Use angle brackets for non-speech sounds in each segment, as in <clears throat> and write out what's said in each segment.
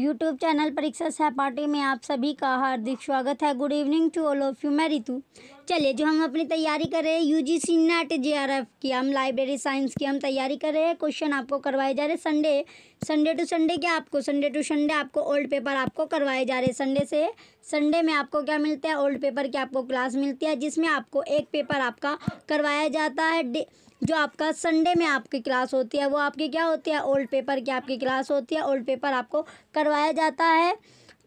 YouTube channel परीक्षा सहपाठी में आप सभी का हार्दिक स्वागत है good evening to all of you मैं ऋतु चलिए जो हम अपनी तैयारी कर रहे हैं U G C NET J R F की हम लाइब्रेरी साइंस की हम तैयारी कर रहे हैं क्वेश्चन आपको करवाए जा रहे हैं संडे संडे टू संडे क्या आपको संडे टू संडे आपको ओल्ड पेपर आपको करवाए जा रहे हैं संडे से संडे में आपको क्या मिलता है ओल्ड पेपर की आपको क्लास मिलती है जिसमें आपको एक पेपर आपका करवाया जाता है जो आपका संडे में आपकी क्लास होती है वो आपकी क्या होती है ओल्ड पेपर की आपकी क्लास होती है ओल्ड पेपर आपको करवाया जाता है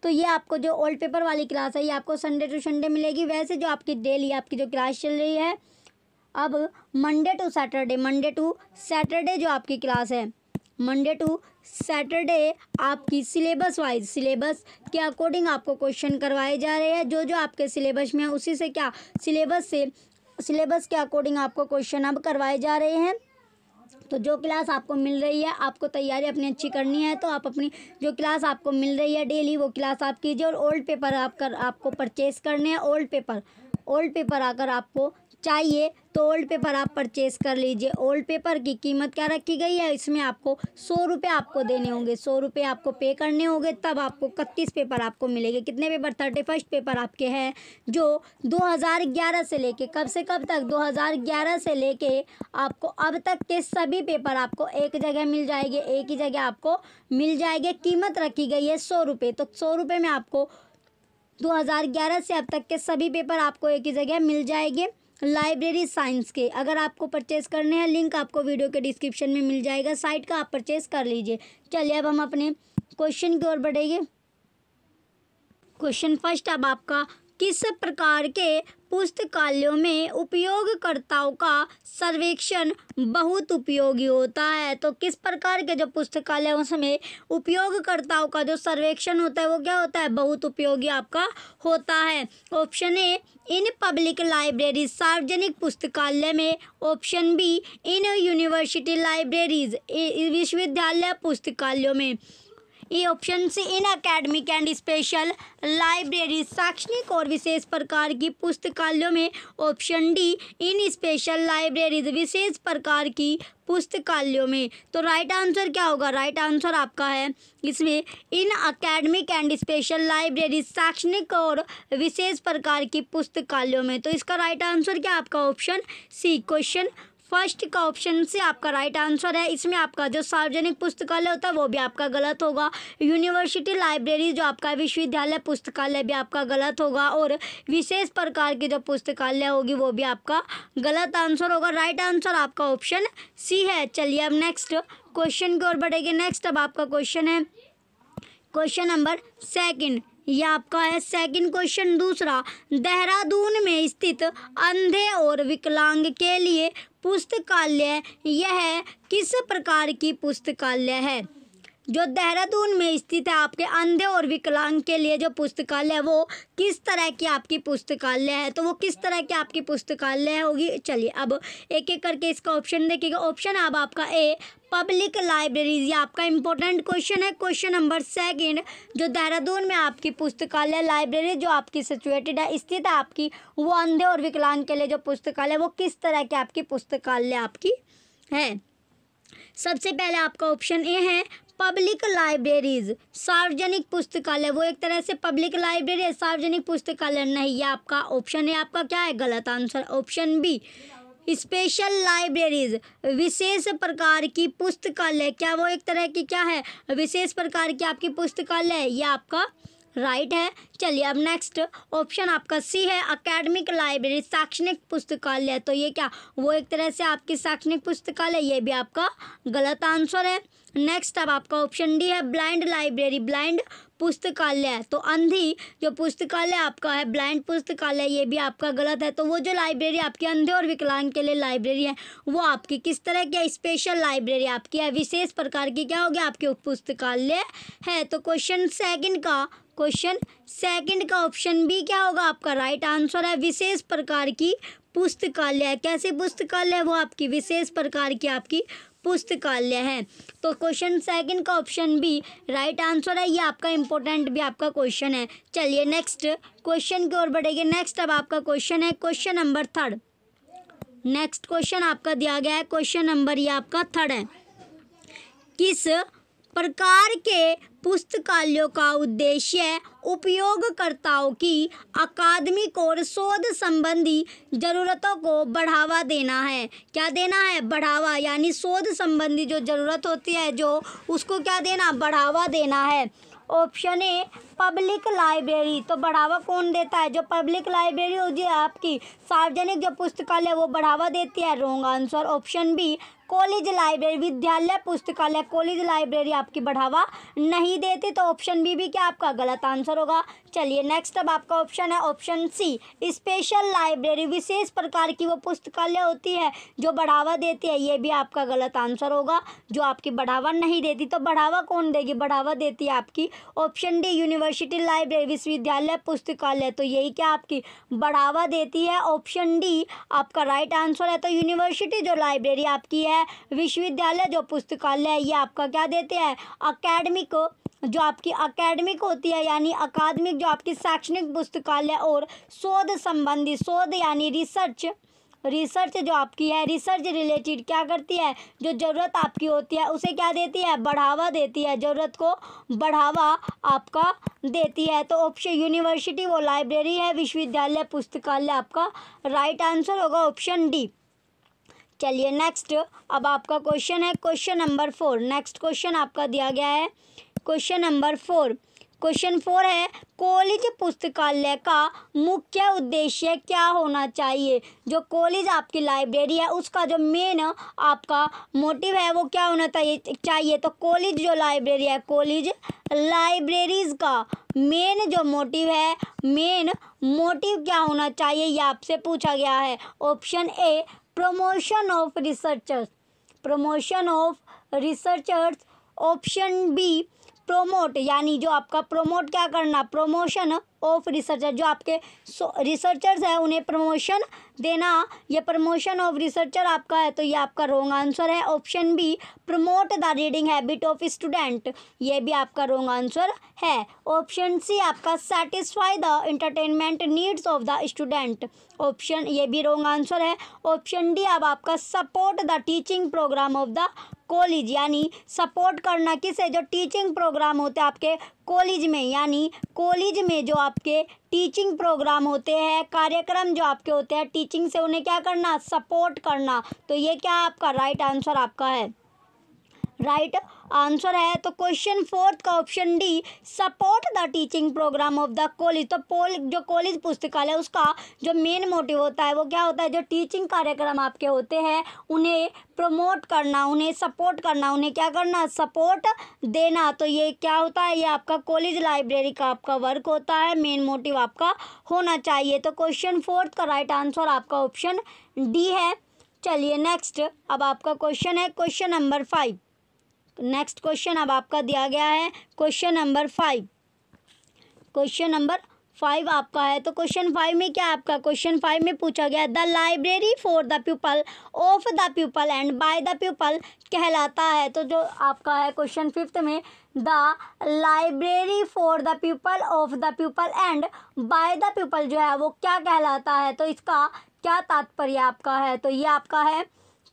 तो ये आपको जो ओल्ड पेपर वाली क्लास है ये आपको संडे टू संडे मिलेगी वैसे जो आपकी डेली आपकी जो क्लास चल रही है अब Monday to Saturday Monday to Saturday जो आपकी क्लास है मंडे टू सैटरडे आपकी सिलेबस वाइज सिलेबस के अकॉर्डिंग आपको क्वेश्चन करवाए जा रहे हैं जो जो आपके सिलेबस में है उसी से क्या सिलेबस से सिलेबस के अकॉर्डिंग आपको क्वेश्चन अब करवाए जा रहे हैं तो जो क्लास आपको मिल रही है आपको तैयारी अपनी अच्छी करनी है तो आप अपनी जो क्लास आपको मिल रही है डेली वो क्लास आप कीजिए और ओल्ड पेपर आप कर आपको परचेस करने हैं ओल्ड पेपर ओल्ड पेपर आकर आपको चाहिए तो ओल्ड पेपर आप परचेज़ कर लीजिए ओल्ड पेपर की कीमत क्या रखी गई है इसमें आपको सौ रुपये आपको देने होंगे सौ रुपये आपको पे करने होंगे तब आपको इकतीस पेपर आपको मिलेंगे कितने पेपर थर्टी फर्स्ट पेपर आपके हैं जो 2011 से लेके कब से कब तक 2011 से लेके आपको अब तक के सभी पेपर आपको एक जगह मिल जाएंगे एक ही जगह आपको मिल जाएंगे कीमत रखी गई है सौ रुपये तो सौ रुपये में आपको 2011 से अब तक के सभी पेपर आपको एक ही जगह मिल जाएंगे लाइब्रेरी साइंस के अगर आपको परचेज़ करने हैं लिंक आपको वीडियो के डिस्क्रिप्शन में मिल जाएगा साइट का आप परचेज़ कर लीजिए चलिए अब हम अपने क्वेश्चन की ओर बढ़ेंगे क्वेश्चन फर्स्ट अब आपका किस प्रकार के पुस्तकालयों में उपयोगकर्ताओं का सर्वेक्षण बहुत उपयोगी होता है तो किस प्रकार के जो पुस्तकालयों में उपयोगकर्ताओं का जो सर्वेक्षण होता है वो क्या होता है बहुत उपयोगी आपका होता है option A in public library सार्वजनिक पुस्तकालय में option B in university libraries विश्वविद्यालय पुस्तकालयों में ये option C in academic and special library शैक्षणिक और विशेष प्रकार की पुस्तकालयों में option D in special libraries विशेष प्रकार की पुस्तकालयों में तो राइट आंसर क्या होगा राइट आंसर आपका है इसमें in academic and special library शैक्षणिक और विशेष प्रकार की पुस्तकालयों में तो इसका राइट आंसर क्या आपका ऑप्शन सी क्वेश्चन फर्स्ट का ऑप्शन से आपका राइट आंसर है इसमें आपका जो सार्वजनिक पुस्तकालय होता है वो भी आपका गलत होगा यूनिवर्सिटी लाइब्रेरी जो आपका विश्वविद्यालय पुस्तकालय भी आपका गलत होगा और विशेष प्रकार की जो पुस्तकालय होगी वो भी आपका गलत आंसर होगा राइट आंसर आपका ऑप्शन सी है चलिए अब नेक्स्ट क्वेश्चन की ओर बढ़ेंगे नेक्स्ट अब आपका क्वेश्चन है क्वेश्चन नंबर सेकंड यह आपका है सेकंड क्वेश्चन दूसरा देहरादून में स्थित अंधे और विकलांग के लिए पुस्तकालय यह किस प्रकार की पुस्तकालय है जो देहरादून में स्थित है आपके अंधे और विकलांग के लिए जो पुस्तकालय है वो किस तरह की आपकी पुस्तकालय है तो वो किस तरह की आपकी पुस्तकालय होगी चलिए अब एक एक करके इसका ऑप्शन देखिएगा ऑप्शन अब आपका ए पब्लिक लाइब्रेरीज ये आपका इंपॉर्टेंट क्वेश्चन है क्वेश्चन नंबर सेकंड जो देहरादून में आपकी पुस्तकालय लाइब्रेरी जो आपकी सिचुएटेड है स्थित है आपकी वो अंधे और विकलांग के लिए जो पुस्तकालय वो किस तरह की आपकी पुस्तकालय आपकी है सबसे पहले आपका ऑप्शन ए है पब्लिक लाइब्रेरीज सार्वजनिक पुस्तकालय वो एक तरह से पब्लिक लाइब्रेरी है सार्वजनिक पुस्तकालय नहीं ये आपका ऑप्शन है आपका क्या है गलत answer option B special libraries विशेष प्रकार की पुस्तकालय क्या वो एक तरह की क्या है विशेष प्रकार की आपकी पुस्तकालय यह आपका राइट है चलिए अब नेक्स्ट ऑप्शन आपका सी है अकेडमिक लाइब्रेरी शैक्षणिक पुस्तकालय तो ये क्या वो एक तरह से आपकी शैक्षणिक पुस्तकालय ये भी आपका गलत आंसर है नेक्स्ट अब आपका ऑप्शन डी है ब्लाइंड लाइब्रेरी ब्लाइंड पुस्तकालय तो अंधी जो पुस्तकालय आपका है ब्लाइंड पुस्तकालय ये भी आपका गलत है तो वो जो लाइब्रेरी आपकी अंधे और विकलांग के लिए लाइब्रेरी है वो आपकी किस तरह की स्पेशल लाइब्रेरी आपकी है विशेष प्रकार की क्या होगी आपकी पुस्तकालय है तो क्वेश्चन सेकंड का क्वेश्चन सेकंड का ऑप्शन बी क्या होगा आपका राइट आंसर है विशेष प्रकार की पुस्तकालय कैसे पुस्तकालय वो आपकी विशेष प्रकार की आपकी पुस्तकालय है तो क्वेश्चन सेकंड का ऑप्शन भी राइट आंसर है ये आपका इंपॉर्टेंट भी आपका क्वेश्चन है चलिए नेक्स्ट क्वेश्चन की ओर बढ़ेंगे नेक्स्ट अब आपका क्वेश्चन है question number third next question आपका दिया गया है क्वेश्चन नंबर ये आपका थर्ड है किस प्रकार के पुस्तकालयों का उद्देश्य उपयोगकर्ताओं की अकादमिक और शोध संबंधी ज़रूरतों को बढ़ावा देना है क्या देना है बढ़ावा यानी शोध संबंधी जो ज़रूरत होती है जो उसको क्या देना बढ़ावा देना है ऑप्शन ए पब्लिक लाइब्रेरी तो बढ़ावा कौन देता है जो पब्लिक लाइब्रेरी होती है आपकी सार्वजनिक जो पुस्तकालय वो बढ़ावा देती है wrong answer option B college library विद्यालय पुस्तकालय कॉलेज लाइब्रेरी आपकी बढ़ावा नहीं देती तो ऑप्शन बी भी क्या आपका गलत आंसर होगा चलिए नेक्स्ट अब आपका ऑप्शन है ऑप्शन सी स्पेशल लाइब्रेरी विशेष प्रकार की वो पुस्तकालय होती है जो बढ़ावा देती है ये भी आपका गलत आंसर होगा जो आपकी बढ़ावा नहीं देती तो बढ़ावा कौन देगी बढ़ावा देती है आपकी ऑप्शन डी यूनिवर्सिटी लाइब्रेरी विश्वविद्यालय पुस्तकालय तो यही क्या आपकी बढ़ावा देती है ऑप्शन डी आपका राइट आंसर है तो यूनिवर्सिटी जो लाइब्रेरी आपकी है विश्वविद्यालय जो पुस्तकालय है ये आपका क्या देते हैं अकेडमिक जो आपकी अकेडमिक होती है यानी अकादमिक जो आपकी शैक्षणिक पुस्तकालय और शोध संबंधी शोध यानी रिसर्च रिसर्च जो आपकी है रिसर्च रिलेटेड क्या करती है जो ज़रूरत आपकी होती है उसे क्या देती है बढ़ावा देती है ज़रूरत को बढ़ावा आपका देती है तो ऑप्शन यूनिवर्सिटी वो लाइब्रेरी है विश्वविद्यालय पुस्तकालय आपका राइट आंसर होगा ऑप्शन डी चलिए नेक्स्ट अब आपका क्वेश्चन है question number four next question आपका दिया गया है question number four question four है कॉलेज पुस्तकालय का मुख्य उद्देश्य क्या होना चाहिए जो कॉलेज आपकी लाइब्रेरी है उसका जो मेन आपका मोटिव है वो क्या होना चाहिए तो कॉलेज जो लाइब्रेरी है कॉलेज लाइब्रेरीज का मेन जो मोटिव है मेन मोटिव क्या होना चाहिए ये आपसे पूछा गया है option A promotion of researchers promotion of researchers option B promote यानी जो आपका प्रोमोट क्या करना प्रोमोशन ऑफ रिसर्चर जो आपके रिसर्चर्स हैं उन्हें प्रमोशन देना ये प्रमोशन ऑफ रिसर्चर आपका है तो ये आपका रोंग आंसर है option B promote the reading habit of student ये भी आपका रोंग आंसर है ऑप्शन सी आपका satisfy the entertainment needs of the student option ये भी रोंग आंसर है ऑप्शन डी अब आपका support the teaching program of the college यानी सपोर्ट करना किसे जो टीचिंग प्रोग्राम होते हैं आपके कॉलेज में यानी कॉलेज में जो आपके टीचिंग प्रोग्राम होते हैं कार्यक्रम जो आपके होते हैं टीचिंग से उन्हें क्या करना सपोर्ट करना तो ये क्या आपका राइट right आंसर आपका है राइट right आंसर है तो क्वेश्चन फोर्थ का option D support the teaching program of the college तो पोल जो कॉलेज पुस्तकालय उसका जो मेन मोटिव होता है वो क्या होता है जो टीचिंग कार्यक्रम आपके होते हैं उन्हें प्रमोट करना उन्हें सपोर्ट करना उन्हें क्या करना सपोर्ट देना तो ये क्या होता है ये आपका कॉलेज लाइब्रेरी का आपका वर्क होता है मेन मोटिव आपका होना चाहिए तो क्वेश्चन फोर्थ का राइट आंसर आपका ऑप्शन डी है चलिए नेक्स्ट अब आपका क्वेश्चन है question number five next question अब आपका दिया गया है question number five question number five आपका है तो क्वेश्चन फाइव में क्या आपका क्वेश्चन फाइव में पूछा गया the library for the people of the people and by the people कहलाता है तो जो आपका है क्वेश्चन फिफ्थ में the library for the people of the people and by the people जो है वो क्या कहलाता है तो इसका क्या तात्पर्य आपका है तो ये आपका है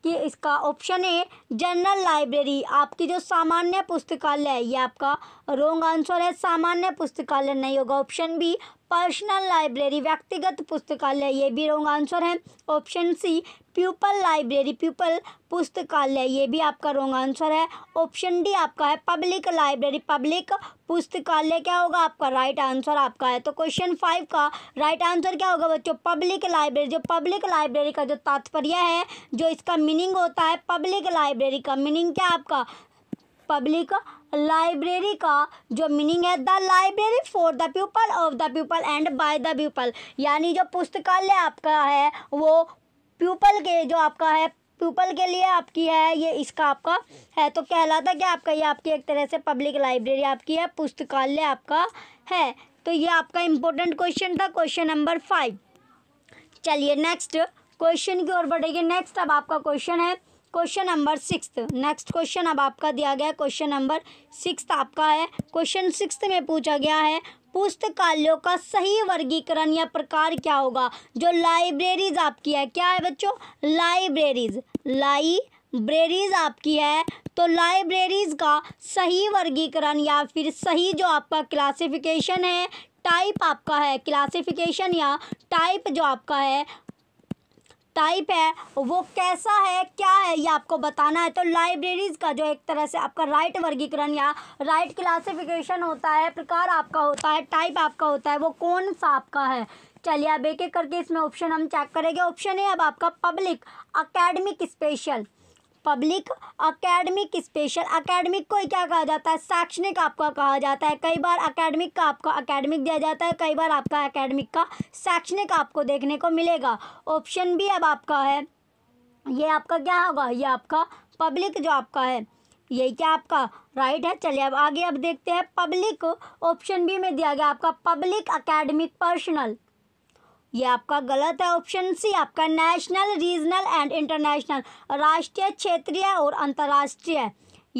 कि इसका ऑप्शन है जनरल लाइब्रेरी आपकी जो सामान्य पुस्तकालय है ये आपका रोंग आंसर है सामान्य पुस्तकालय नहीं होगा ऑप्शन बी पर्सनल लाइब्रेरी व्यक्तिगत पुस्तकालय ये भी रोंग आंसर है option C people library people पुस्तकालय ये भी आपका रॉन्ग आंसर है ऑप्शन डी आपका है पब्लिक लाइब्रेरी पब्लिक पुस्तकालय क्या होगा आपका राइट आंसर आपका है तो क्वेश्चन फाइव का राइट आंसर क्या होगा बच्चों पब्लिक लाइब्रेरी जो पब्लिक लाइब्रेरी का जो तात्पर्य है जो इसका मीनिंग होता है पब्लिक लाइब्रेरी का मीनिंग क्या आपका पब्लिक लाइब्रेरी का जो मीनिंग है the library for the people of the people and by the people यानी जो पुस्तकालय आपका है वो प्यूपल के जो आपका है पीपल के लिए आपकी है ये इसका आपका है तो कहलाता कि आपका ये आपकी एक तरह से पब्लिक लाइब्रेरी आपकी है पुस्तकालय आपका है तो ये आपका इम्पोर्टेंट क्वेश्चन था क्वेश्चन नंबर फाइव चलिए नेक्स्ट क्वेश्चन की ओर बढ़ेंगे नेक्स्ट अब आपका क्वेश्चन है question number six next question अब आपका दिया गया क्वेश्चन नंबर सिक्स आपका है क्वेश्चन सिक्स में पूछा गया है पुस्तकालयों का सही वर्गीकरण या प्रकार क्या होगा जो लाइब्रेरीज आपकी है क्या है बच्चों लाइब्रेरीज लाइब्रेरीज आपकी है तो लाइब्रेरीज का सही वर्गीकरण या फिर सही जो आपका क्लासिफिकेशन है टाइप आपका है क्लासिफिकेशन या टाइप जो आपका है टाइप है वो कैसा है क्या है ये आपको बताना है तो लाइब्रेरीज़ का जो एक तरह से आपका राइट वर्गीकरण या राइट क्लासिफिकेशन होता है प्रकार आपका होता है टाइप आपका होता है वो कौन सा आपका है चलिए अब एक एक करके इसमें ऑप्शन हम चेक करेंगे ऑप्शन है अब आपका public academic special public academic special academic को क्या कहा जाता है शैक्षणिक आपका कहा जाता है कई बार अकेडमिक का आपका अकेडमिक दिया जाता है कई बार आपका अकेडमिक का शैक्षणिक आपको देखने को मिलेगा ऑप्शन भी अब आपका है ये आपका क्या होगा ये आपका पब्लिक जो आपका है यही क्या आपका राइट है चलिए अब आगे अब देखते हैं पब्लिक ऑप्शन बी में दिया गया आपका पब्लिक अकेडमिक पर्सनल ये आपका गलत है ऑप्शन सी आपका नेशनल रीजनल एंड इंटरनेशनल राष्ट्रीय क्षेत्रीय और अंतर्राष्ट्रीय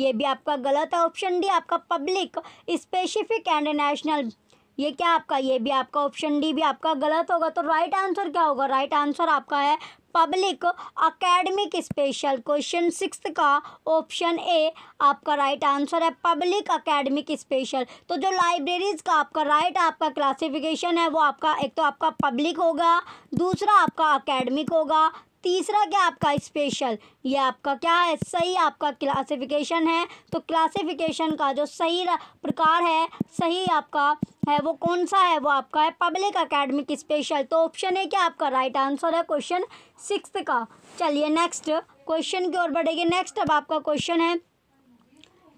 ये भी आपका गलत है ऑप्शन डी आपका पब्लिक स्पेसिफिक एंड नेशनल ये क्या आपका ये भी आपका ऑप्शन डी भी आपका गलत होगा तो राइट आंसर क्या होगा राइट आंसर आपका है public academic special question six का ऑप्शन ए आपका राइट आंसर है पब्लिक अकेडमिक स्पेशल तो जो लाइब्रेरीज़ का आपका राइट आपका क्लासिफिकेशन है वो आपका एक तो आपका पब्लिक होगा दूसरा आपका अकेडमिक होगा तीसरा क्या आपका स्पेशल ये आपका क्या है सही आपका क्लासिफिकेशन है तो क्लासिफिकेशन का जो सही प्रकार है सही आपका है वो कौन सा है वो आपका है पब्लिक अकेडमिक स्पेशल तो ऑप्शन है क्या आपका राइट आंसर है क्वेश्चन सिक्स का चलिए नेक्स्ट क्वेश्चन की ओर बढ़ेगी नेक्स्ट अब आपका क्वेश्चन है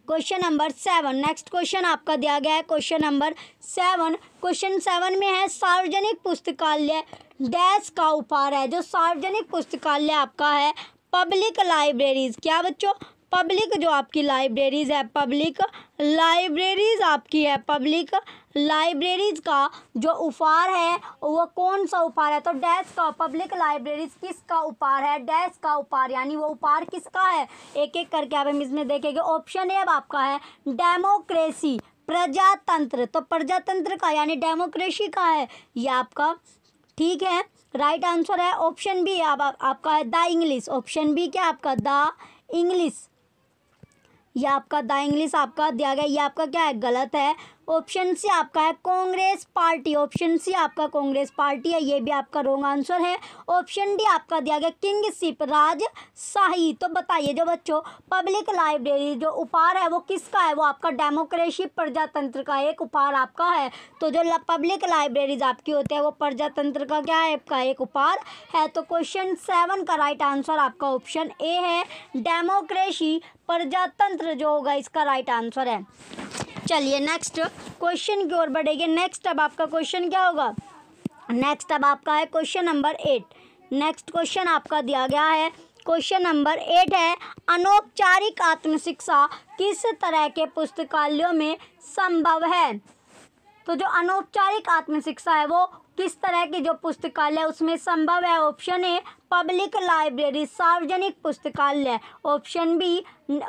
question number seven next question आपका दिया गया है question number seven question seven में है सार्वजनिक पुस्तकालय डैश का उपहार है जो सार्वजनिक पुस्तकालय आपका है पब्लिक लाइब्रेरीज़ क्या बच्चों पब्लिक जो आपकी लाइब्रेरीज़ है पब्लिक लाइब्रेरीज़ आपकी है पब्लिक लाइब्रेरीज़ का जो उपहार है वो कौन सा उपहार है तो डैश का पब्लिक लाइब्रेरीज़ किसका उपहार है डैश का उपहार यानी वो उपहार किसका है एक एक करके आप हम इसमें देखेंगे ऑप्शन ए आपका है डेमोक्रेसी प्रजातंत्र तो प्रजातंत्र का यानी डेमोक्रेसी का है ये आपका ठीक है राइट आंसर है ऑप्शन बी आप, आप, आपका है द इंग्लिश ऑप्शन बी क्या आपका द इंग्लिश या आपका द इंग्लिश आपका दिया गया ये आपका क्या है गलत है ऑप्शन सी आपका है कांग्रेस पार्टी ऑप्शन सी आपका कांग्रेस पार्टी है ये भी आपका रोंग आंसर है ऑप्शन डी आपका दिया गया किंग सिपराज शाही तो बताइए जो बच्चों पब्लिक लाइब्रेरी जो उपहार है वो किसका है वो आपका डेमोक्रेसी प्रजातंत्र का एक उपहार आपका है तो जो पब्लिक लाइब्रेरीज आपकी होते हैं वो प्रजातंत्र का क्या है आपका एक उपहार है तो क्वेश्चन सेवन का राइट आंसर आपका ऑप्शन ए है डेमोक्रेसी प्रजातंत्र जो होगा इसका राइट आंसर है चलिए नेक्स्ट क्वेश्चन की ओर बढ़ेंगे नेक्स्ट अब आपका क्वेश्चन क्या होगा नेक्स्ट अब आपका है question number eight next question आपका दिया गया है क्वेश्चन नंबर एट है अनौपचारिक आत्मशिक्षा किस तरह के पुस्तकालयों में संभव है तो जो अनौपचारिक आत्मशिक्षा है वो किस तरह की जो पुस्तकालय उसमें संभव है ऑप्शन ए पब्लिक लाइब्रेरी सार्वजनिक पुस्तकालय ऑप्शन बी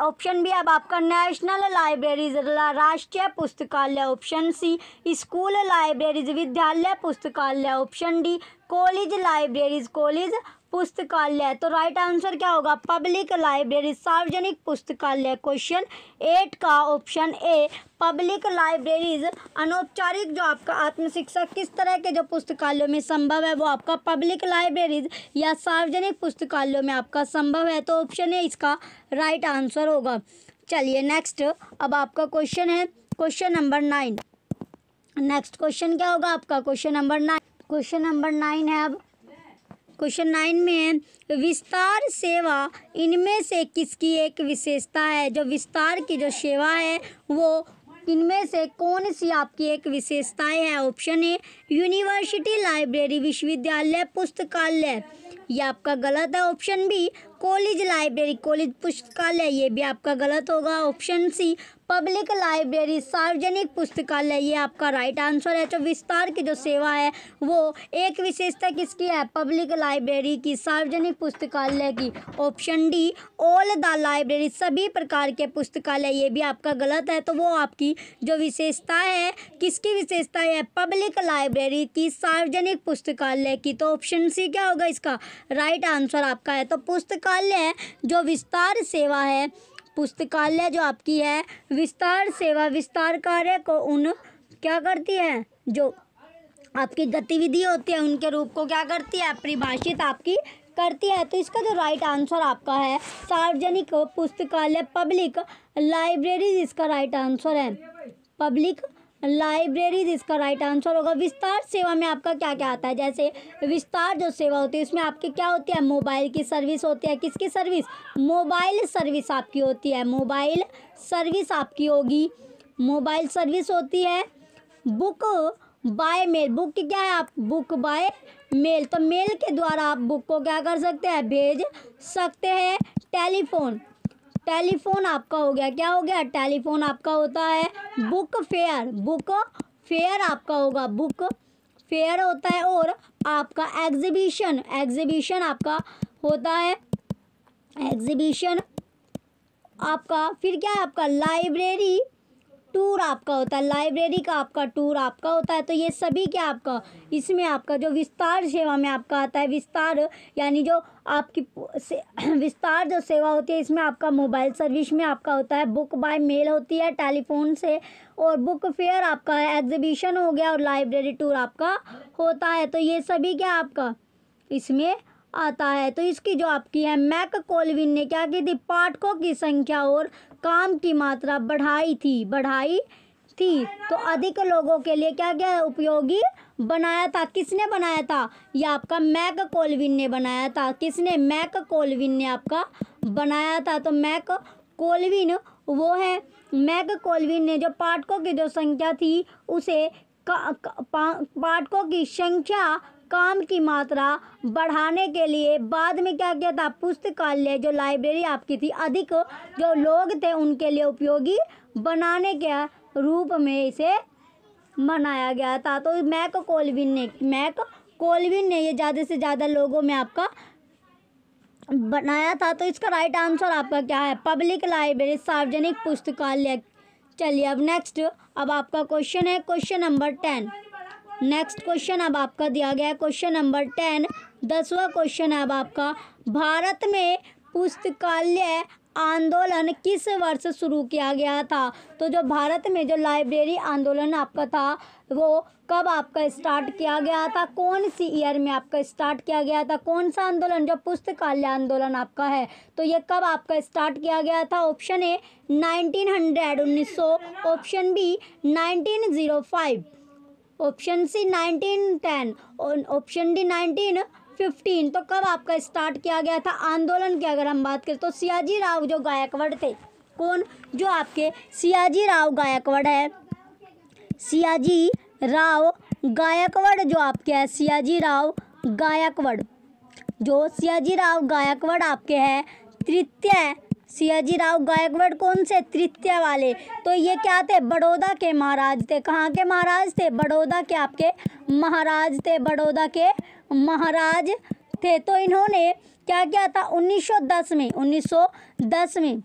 ऑप्शन बी अब आपका नेशनल लाइब्रेरीज राष्ट्रीय पुस्तकालय ऑप्शन सी स्कूल लाइब्रेरीज विद्यालय पुस्तकालय option D college libraries college पुस्तकालय तो राइट आंसर क्या होगा पब्लिक लाइब्रेरी सार्वजनिक पुस्तकालय क्वेश्चन एट का ऑप्शन ए पब्लिक लाइब्रेरीज अनौपचारिक जो आपका आत्मशिक्षा किस तरह के जो पुस्तकालयों में संभव है वो आपका पब्लिक लाइब्रेरीज या सार्वजनिक पुस्तकालयों में आपका संभव है तो ऑप्शन ए इसका राइट आंसर होगा चलिए नेक्स्ट अब आपका क्वेश्चन है question number nine next question क्या होगा आपका question number nine question number nine है अब क्वेश्चन नाइन में है विस्तार सेवा इनमें से किसकी एक विशेषता है जो विस्तार की जो सेवा है वो इनमें से कौन सी आपकी एक विशेषताएं हैं ऑप्शन ए यूनिवर्सिटी लाइब्रेरी विश्वविद्यालय पुस्तकालय ये आपका गलत है option B college library college पुस्तकालय ये भी आपका गलत होगा ऑप्शन सी पब्लिक लाइब्रेरी सार्वजनिक पुस्तकालय ये आपका राइट आंसर है जो विस्तार की जो सेवा है वो एक विशेषता किसकी है पब्लिक लाइब्रेरी की सार्वजनिक पुस्तकालय की option D all the library सभी प्रकार के पुस्तकालय ये भी आपका गलत है तो वो आपकी जो विशेषता है किसकी विशेषता है पब्लिक लाइब्रेरी की सार्वजनिक पुस्तकालय की तो ऑप्शन सी क्या होगा इसका राइट आंसर आपका है तो पुस्तकालय जो विस्तार सेवा है पुस्तकालय जो आपकी है विस्तार सेवा विस्तार कार्य को उन क्या करती है जो आपकी गतिविधि होती है उनके रूप को क्या करती है परिभाषित आपकी करती है तो इसका जो राइट आंसर आपका है सार्वजनिक पुस्तकालय पब्लिक लाइब्रेरीज इसका राइट आंसर है पब्लिक लाइब्रेरीज इसका राइट आंसर होगा विस्तार सेवा में आपका क्या क्या आता है जैसे विस्तार जो सेवा होती है उसमें आपकी क्या होती है मोबाइल की सर्विस होती है किसकी सर्विस मोबाइल सर्विस आपकी होती है मोबाइल सर्विस आपकी होगी मोबाइल सर्विस होती है बुक बाय मेल बुक की क्या है आप बुक बाय मेल तो मेल के द्वारा आप बुक को क्या कर सकते हैं भेज सकते हैं टेलीफोन टेलीफोन आपका हो गया क्या हो गया टेलीफोन आपका होता है बुक फेयर बुक फेयर आपका होगा बुक फेयर होता है और आपका एग्जीबिशन एग्जीबिशन आपका होता है एग्जीबिशन आपका फिर क्या है आपका लाइब्रेरी टूर आपका होता है लाइब्रेरी का आपका टूर आपका होता है तो ये सभी क्या आपका इसमें आपका जो विस्तार सेवा में आपका आता है विस्तार यानी जो आपकी से, <clears throat> विस्तार जो सेवा होती है इसमें आपका मोबाइल सर्विस में आपका होता है बुक बाय मेल होती है टेलीफोन से और बुक फेयर आपका एग्जीबिशन हो गया और लाइब्रेरी टूर आपका होता है तो ये सभी क्या आपका इसमें आता है तो इसकी जो आपकी है मैक कोलविन ने क्या की थी पाठकों की संख्या और काम की मात्रा बढ़ाई थी बढ़ाई थी तो अधिक लोगों के लिए क्या क्या उपयोगी बनाया था किसने बनाया था यह आपका मैक कोलविन ने बनाया था किसने मैक कोलविन ने आपका बनाया था तो मैक कोलविन वो है मैक कोलविन ने जो पाठकों की जो संख्या थी उसे का, का, पा, पाठकों की संख्या काम की मात्रा बढ़ाने के लिए बाद में क्या किया था पुस्तकालय जो लाइब्रेरी आपकी थी अधिक जो लोग थे उनके लिए उपयोगी बनाने के रूप में इसे मनाया गया था तो मैक कोलविन ने मैक कोलविन ने ये ज़्यादा से ज़्यादा लोगों में आपका बनाया था तो इसका राइट आंसर आपका क्या है पब्लिक लाइब्रेरी सार्वजनिक पुस्तकालय चलिए अब नेक्स्ट अब आपका क्वेश्चन है question number ten next question अब आपका दिया गया है क्वेश्चन नंबर टेन दसवा क्वेश्चन अब आपका भारत में पुस्तकालय आंदोलन किस वर्ष शुरू किया गया था तो जो भारत में जो लाइब्रेरी आंदोलन आपका था वो कब आपका स्टार्ट किया गया था कौन सी ईयर में आपका स्टार्ट किया गया था कौन सा आंदोलन जो पुस्तकालय आंदोलन आपका है तो ये कब आपका स्टार्ट किया गया था option A 1900 1900 option B 1905 option C nineteen ten और ऑप्शन डी नाइनटीन फिफ्टीन तो कब आपका स्टार्ट किया गया था आंदोलन की अगर हम बात करें तो सियाजी राव जो गायकवाड़ थे कौन जो आपके सियाजी राव गायकवाड़ है सियाजी राव गायकवाड़ जो आपके है सियाजी राव गायकवाड़ जो सियाजी राव गायकवाड़ आपके हैं तृतीय सियाजी राव गायकवाड़ कौन से तृतीय वाले तो ये क्या थे बड़ौदा के महाराज थे कहाँ के महाराज थे बड़ौदा के आपके महाराज थे बड़ौदा के महाराज थे तो इन्होंने क्या किया था 1910 में 1910 में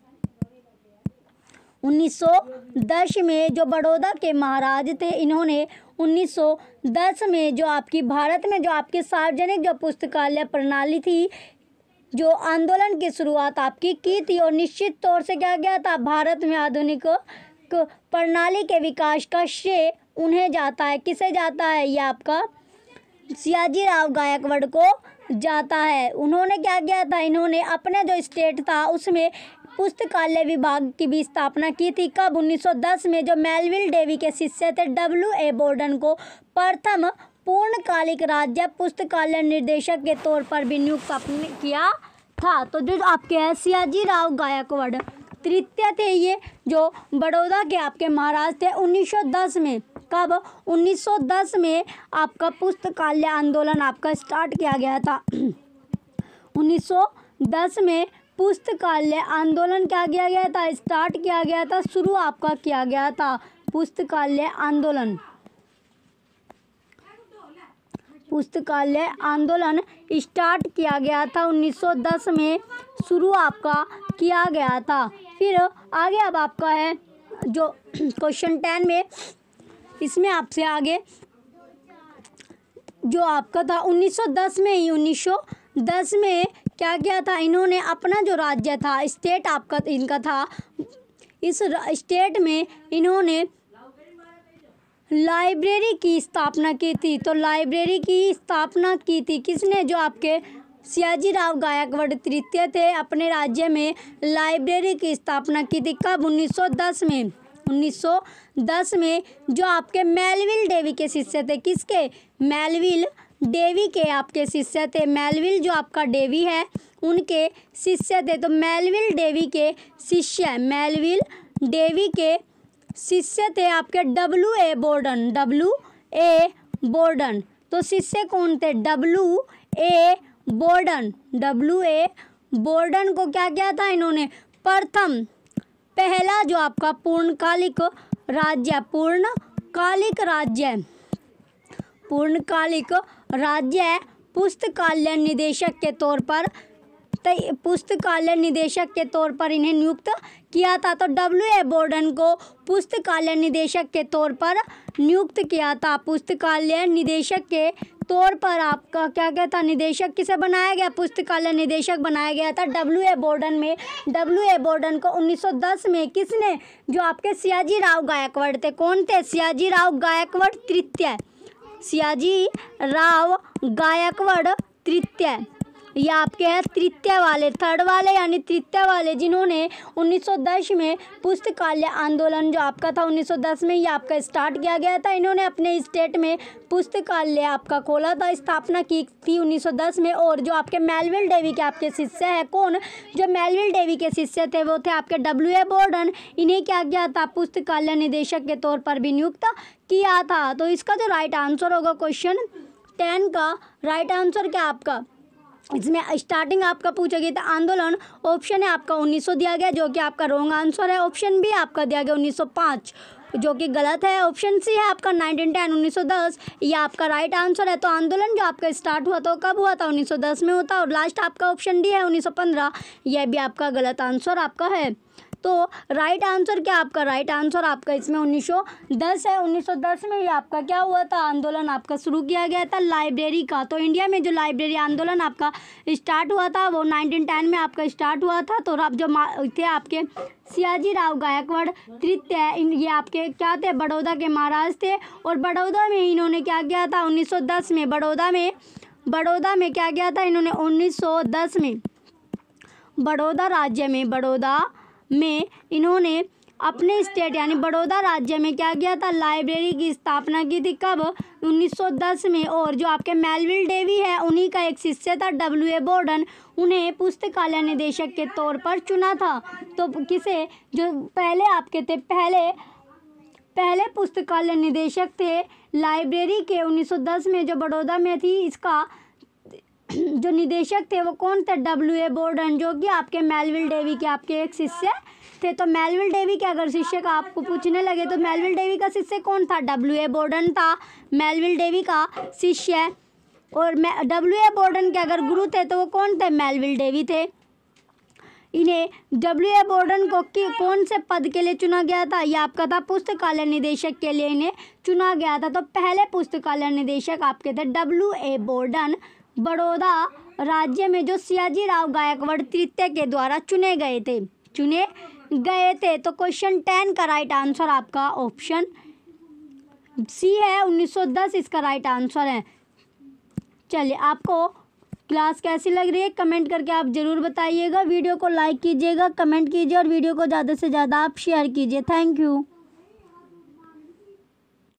1910 में जो बड़ौदा के महाराज थे इन्होंने 1910 में जो आपकी भारत में जो आपकी सार्वजनिक जो पुस्तकालय प्रणाली थी जो आंदोलन की शुरुआत आपकी की थी और निश्चित तौर से क्या गया था भारत में आधुनिक प्रणाली के विकास का श्रेय उन्हें जाता है किसे जाता है यह आपका सियाजी राव गायकवाड़ को जाता है उन्होंने क्या किया था इन्होंने अपना जो स्टेट था उसमें पुस्तकालय विभाग की भी स्थापना की थी कब 1910 में जो मेलविल डेवी के शिष्य थे डब्ल्यू ए बोर्डन को प्रथम पूर्णकालिक राज्य पुस्तकालय निर्देशक के तौर पर भी नियुक्त किया था तो जो आपके हैं सियाजी राव गायकवाड़ तृतीय थे ये जो बड़ौदा के आपके महाराज थे 1910 में कब 1910 में आपका पुस्तकालय आंदोलन आपका स्टार्ट किया गया था 1910 में पुस्तकालय आंदोलन क्या किया गया था स्टार्ट किया गया था शुरू आपका किया गया था पुस्तकालय आंदोलन पुस्तकालय आंदोलन स्टार्ट किया गया था 1910 में शुरू आपका किया गया था फिर आगे अब आपका है जो क्वेश्चन टेन में इसमें आपसे आगे जो आपका था 1910 में ही 1910 में क्या किया था इन्होंने अपना जो राज्य था स्टेट आपका इनका था इस स्टेट में इन्होंने लाइब्रेरी की स्थापना की थी तो लाइब्रेरी की स्थापना की थी किसने जो आपके सियाजी राव गायकवाड़ तृतीय थे अपने राज्य में लाइब्रेरी की स्थापना की थी कब 1910 में 1910 में जो आपके मेलविल डेवी के शिष्य थे किसके मेलविल डेवी के आपके शिष्य थे मेलविल जो आपका डेवी है उनके शिष्य थे तो मेलविल डेवी के शिष्य मेलविल डेवी के शिष्य थे आपके W A Borden W A Borden तो शिष्य कौन थे W A Borden W A Borden को क्या किया था इन्होंने प्रथम पहला जो आपका पूर्णकालिक राज्य पूर्णकालिक राज्य पूर्णकालिक राज्य पुस्तकालय निदेशक के तौर पर तो पुस्तकालय निदेशक के तौर पर इन्हें नियुक्त किया था तो डब्ल्यू ए बोर्डन को पुस्तकालय निदेशक के तौर पर नियुक्त किया था पुस्तकालय निदेशक के तौर पर आपका क्या कहता था निदेशक किसे बनाया गया पुस्तकालय निदेशक बनाया गया था डब्ल्यू ए बोर्डन में डब्ल्यू ए बोर्डन को 1910 में किसने जो आपके सियाजी राव गायकवाड़ थे कौन थे सियाजी राव गायकवाड़ तृतीय सियाजी राव गायकवाड़ तृतीय ये आपके हैं तृतीय वाले थर्ड वाले यानी तृतीय वाले जिन्होंने 1910 में पुस्तकालय आंदोलन जो आपका था 1910 में ये आपका स्टार्ट किया गया था इन्होंने अपने स्टेट में पुस्तकालय आपका खोला था स्थापना की थी 1910 में और जो आपके मेलविल डेवी के आपके शिष्य है कौन जो मेलविल डेवी के शिष्य थे वो थे आपके डब्ल्यू ए बोर्डन इन्हें क्या किया था पुस्तकालय निदेशक के तौर पर भी नियुक्त किया था तो इसका जो राइट आंसर होगा क्वेश्चन टेन का राइट आंसर क्या आपका इसमें स्टार्टिंग आपका पूछा गया था आंदोलन ऑप्शन है आपका 1900 दिया गया जो कि आपका रॉन्ग आंसर है ऑप्शन भी आपका दिया गया 1905 जो कि गलत है ऑप्शन सी है आपका 1910 1910 ये आपका राइट आंसर है तो आंदोलन जो आपका स्टार्ट हुआ था कब हुआ था 1910 में होता और लास्ट आपका ऑप्शन डी है 1915 यह भी आपका गलत आंसर आपका है तो राइट आंसर क्या आपका राइट आंसर आपका इसमें 1910 है 1910 में ही आपका क्या हुआ था आंदोलन आपका शुरू किया गया था लाइब्रेरी का तो इंडिया में जो लाइब्रेरी आंदोलन आपका स्टार्ट हुआ था वो 1910 में आपका स्टार्ट हुआ था तो आप जो थे आपके सियाजी राव गायकवाड़ तृतीय ये आपके क्या थे बड़ौदा के महाराज थे और बड़ौदा में इन्होंने क्या किया था उन्नीस में बड़ौदा में बड़ौदा में क्या किया था इन्होंने उन्नीस में बड़ौदा राज्य में बड़ौदा में इन्होंने अपने स्टेट यानी बड़ौदा राज्य में क्या किया था लाइब्रेरी की स्थापना की थी कब 1910 में और जो आपके मेलविल डेवी है उन्हीं का एक शिष्य था डब्ल्यू ए बोर्डन उन्हें पुस्तकालय निदेशक के तौर पर चुना था तो किसे जो पहले आपके थे पहले पहले पुस्तकालय निदेशक थे लाइब्रेरी के 1910 में जो बड़ौदा में थी इसका <clears throat> जो निदेशक थे वो कौन थे डब्ल्यू ए बोर्डन जो कि आपके मेलविल डेवी के आपके एक शिष्य थे तो मेलविल डेवी के अगर शिष्य का आपको पूछने लगे तो मेलविल डेवी का शिष्य कौन था डब्ल्यू ए बोर्डन था मेलविल डेवी का शिष्य और डब्ल्यू ए बोर्डन के अगर गुरु थे तो वो कौन थे मेलविल डेवी थे इन्हें डब्ल्यू ए बोर्डन को कि कौन से पद के लिए चुना गया था यह आपका था पुस्तकालय निदेशक के लिए इन्हें चुना गया था तो पहले पुस्तकालय निदेशक आपके थे डब्ल्यू ए बोर्डन बड़ौदा राज्य में जो सियाजी राव गायकवाड़ तृतीय के द्वारा चुने गए थे चुने गए थे तो क्वेश्चन टेन का राइट आंसर आपका ऑप्शन सी है 1910 इसका राइट आंसर है चलिए आपको क्लास कैसी लग रही है कमेंट करके आप ज़रूर बताइएगा वीडियो को लाइक कीजिएगा कमेंट कीजिए और वीडियो को ज़्यादा से ज़्यादा आप शेयर कीजिए थैंक यू